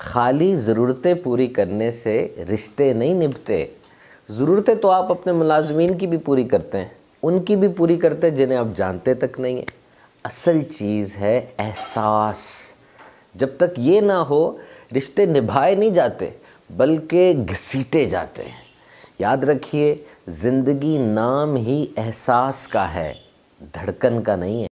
खाली ज़रूरतें पूरी करने से रिश्ते नहीं निभते ज़रूरतें तो आप अपने मुलाजमीन की भी पूरी करते हैं उनकी भी पूरी करते हैं जिन्हें आप जानते तक नहीं हैं असल चीज़ है एहसास जब तक ये ना हो रिश्ते निभाए नहीं जाते बल्कि घसीटे जाते हैं याद रखिए ज़िंदगी नाम ही एहसास का है धड़कन का नहीं है